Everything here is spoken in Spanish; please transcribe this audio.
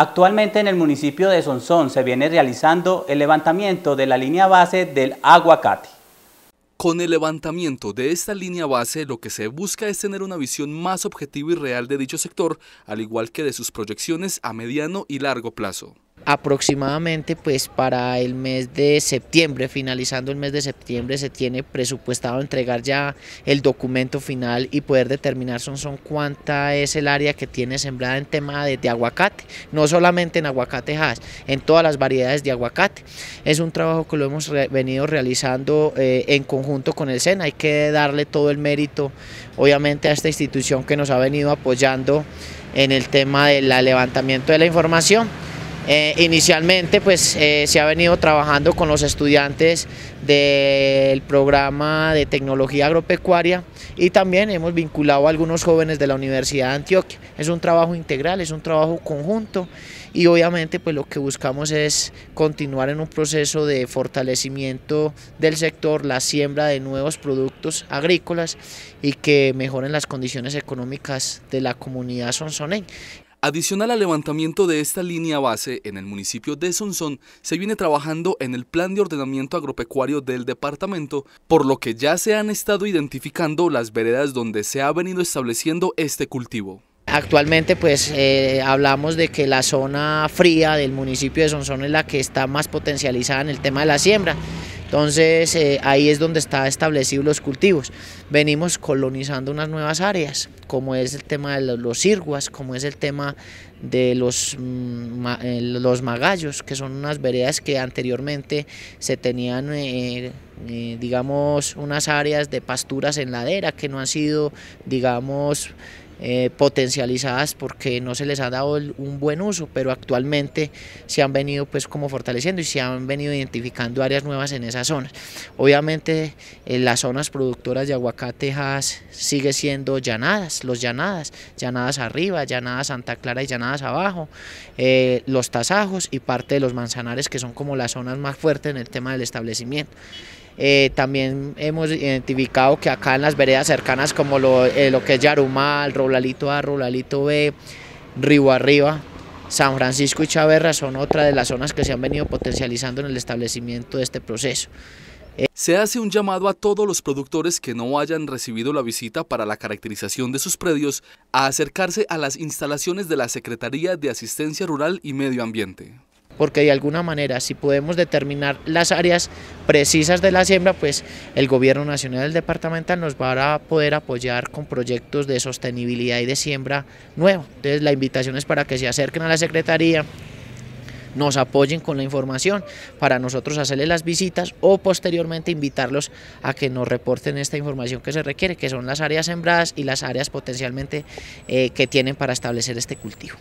Actualmente en el municipio de Sonsón se viene realizando el levantamiento de la línea base del aguacate. Con el levantamiento de esta línea base, lo que se busca es tener una visión más objetiva y real de dicho sector, al igual que de sus proyecciones a mediano y largo plazo aproximadamente pues para el mes de septiembre, finalizando el mes de septiembre se tiene presupuestado entregar ya el documento final y poder determinar son, son cuánta es el área que tiene sembrada en tema de, aguacate, no solamente en aguacate hash, en todas las variedades de aguacate. Es un trabajo que lo hemos venido realizando eh, en conjunto con el SENA, hay que darle todo el mérito obviamente a esta institución que nos ha venido apoyando en el tema del levantamiento de la información. Eh, inicialmente pues eh, se ha venido trabajando con los estudiantes del programa de tecnología agropecuaria y también hemos vinculado a algunos jóvenes de la Universidad de Antioquia. Es un trabajo integral, es un trabajo conjunto y obviamente pues lo que buscamos es continuar en un proceso de fortalecimiento del sector, la siembra de nuevos productos agrícolas y que mejoren las condiciones económicas de la comunidad sonsoneña. Adicional al levantamiento de esta línea base en el municipio de Sonsón, se viene trabajando en el plan de ordenamiento agropecuario del departamento, por lo que ya se han estado identificando las veredas donde se ha venido estableciendo este cultivo. Actualmente pues eh, hablamos de que la zona fría del municipio de Sonsón es la que está más potencializada en el tema de la siembra. Entonces eh, ahí es donde están establecidos los cultivos. Venimos colonizando unas nuevas áreas, como es el tema de los sirguas, como es el tema de los, mm, eh, los magallos, que son unas veredas que anteriormente se tenían, eh, digamos, unas áreas de pasturas en ladera que no han sido, digamos, eh, potencializadas porque no se les ha dado un buen uso, pero actualmente se han venido pues como fortaleciendo y se han venido identificando áreas nuevas en esas zonas. Obviamente en las zonas productoras de aguacatejas sigue siendo llanadas, los llanadas, llanadas arriba, llanadas Santa Clara y llanadas abajo, eh, los tasajos y parte de los manzanares que son como las zonas más fuertes en el tema del establecimiento. Eh, también hemos identificado que acá en las veredas cercanas como eh, lo, que es Yarumal, Rolalito A, Rolalito B, Río Arriba, San Francisco y Chaverra son otra de las zonas que se han venido potencializando en el establecimiento de este proceso. Se hace un llamado a todos los productores que no hayan recibido la visita para la caracterización de sus predios a acercarse a las instalaciones de la Secretaría de Asistencia Rural y Medio Ambiente porque de alguna manera si podemos determinar las áreas precisas de la siembra, pues el gobierno nacional del departamental nos va a poder apoyar con proyectos de sostenibilidad y de siembra nuevo. Entonces la invitación es para que se acerquen a la Secretaría, nos apoyen con la información para nosotros hacerle las visitas o posteriormente invitarlos a que nos reporten esta información que se requiere, que son las áreas sembradas y las áreas potencialmente eh, que tienen para establecer este cultivo.